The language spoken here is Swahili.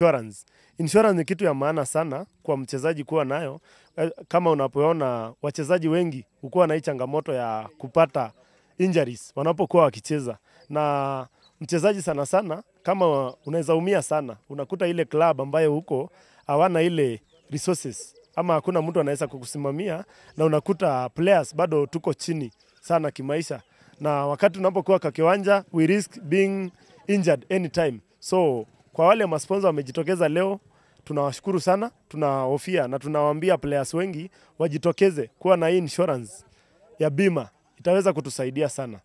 Insurance. Insurance ni kitu ya maana sana kwa mchezaji kuwa nayo. Eh, kama unapoona wachezaji wengi hukuwa na hii changamoto ya kupata injuries wanapokuwa wakicheza, na mchezaji sana sana, kama unaweza umia sana, unakuta ile club ambayo huko hawana ile resources ama hakuna mtu anaweza kukusimamia, na unakuta players bado tuko chini sana kimaisha, na wakati unapokuwa kwa kiwanja we risk being injured anytime so kwa wale masponsa wamejitokeza leo, tunawashukuru sana, tunahofia na tunawaambia players wengi wajitokeze kuwa na hii insurance ya bima, itaweza kutusaidia sana.